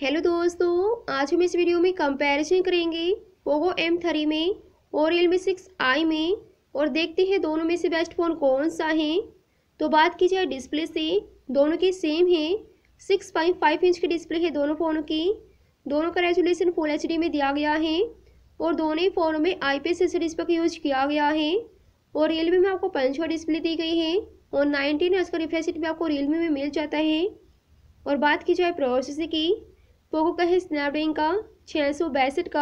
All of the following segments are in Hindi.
हेलो दोस्तों आज हम इस वीडियो में कंपैरिजन करेंगे पोगो एम थ्री में और रियल मी सिक्स आई में और देखते हैं दोनों में से बेस्ट फ़ोन कौन सा है तो बात की जाए डिस्प्ले से दोनों की सेम है सिक्स पॉइंट फाइव इंच की डिस्प्ले है दोनों फ़ोनों की दोनों का रेजोल्यूशन फुल एच में दिया गया है और दोनों ही फ़ोनों में आई पी एस का यूज किया गया है और रियलमी में आपको पंच डिस्प्ले दी गई है और नाइनटीन एस का रिफ्रेश भी आपको रियलमी में मिल जाता है और बात की जाए प्रोसेसर की पोको का है स्नैपड्रैगन का छः का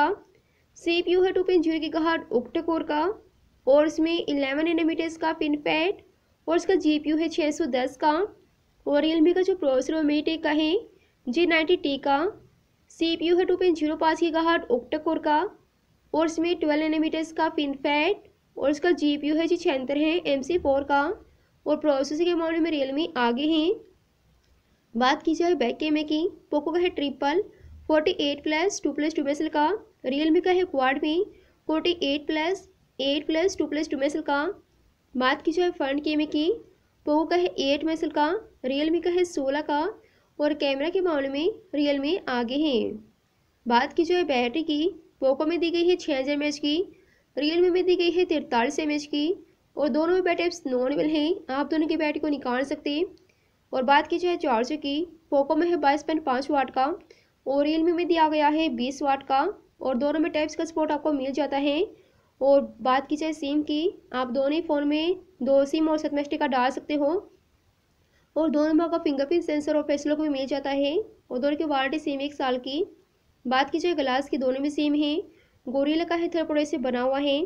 सी पी यू है टू पिन जीरो की कहा ओक्टाकोर का और इसमें इलेवन एनोमीटर्स का पिन पैड और इसका जी पी यू है दस का और मी का जो प्रोसेसर मेटे का है जी नाइन्टी टी का सी पी यू है टू पिन जीरो पाँच की कहा ओक्टाकोर का और इसमें ट्वेल्व एनोमीटर्स का पिन पैड और इसका जी पी यू है जी छिहत्तर है एम सी फोर का और प्रोसेसर के मामले में मी आगे हैं बात की जाए बैक कैमरे की पोको का है triple forty eight plus two plus two plus का रियलमी का है क्वाड में forty eight plus eight plus two plus two मेसल का बात की जाए फ्रंट कैमरे की पोको का है एट मेसल का रियलमी का है सोलह का और कैमरा के मामले में रियलमी आगे हैं बात की जाए बैटरी की पोको में दी गई है छः हज़ार की रियलमी में दी गई है तिरतालीस एम की और दोनों में बैटरी नॉन अवेल हैं आप दोनों की बैटरी को निकाल सकते हैं और बात की जाए चार्ज की पोको में है बाईस पॉइंट पाँच वाट का और रियल में दिया गया है बीस वाट का और दोनों में टाइप्स का सपोर्ट आपको मिल जाता है और बात की जाए सिम की आप दोनों ही फ़ोन में दो सिम और सतमेस्टी का डाल सकते हो और दोनों में आपका फिंगरप्रिंट सेंसर और फेस को भी मिल जाता है और दोनों की वारंटी सिम एक साल की बात की जाए ग्लास की दोनों में सिम है गोरीला का है थर्ड से बना हुआ है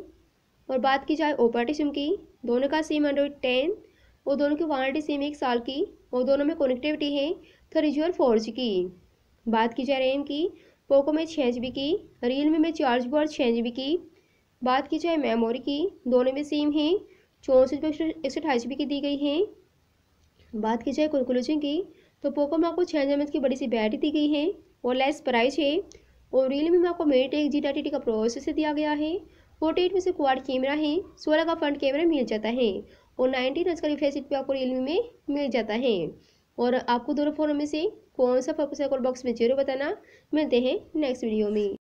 और बात की जाए ओपाटी सिम की दोनों का सिम एंड्रॉयड टेन वो दोनों की वारंटी सेम एक साल की वो दोनों में कनेक्टिविटी है थ्री तो जी और फोर जी की बात की जाए रैम की पोको में छः जी बी की रियल में चार जी और छः जी बी की बात की जाए मेमोरी की दोनों में सेम है चौंसठ एक सौ अठाईस जी की दी गई है बात की जाए कैलकुलेशन की तो पोको में आपको छः हज़ार की बड़ी सी बैटरी दी गई है और लेस प्राइस है और रियलमी में आपको मेट एक जी डाटी का प्रोसेसर दिया गया है फोर्टी एट में से क्वाड कैमरा है सोलह का फ्रंट कैमरा मिल जाता है और नाइन्टी तो का रिफ्रेश रेट भी आपको रियलमी में मिल जाता है और आपको दोनों फ़ोन में से कौन सा पर्पस है कॉल बॉक्स में जरूर बताना मिलते हैं नेक्स्ट वीडियो में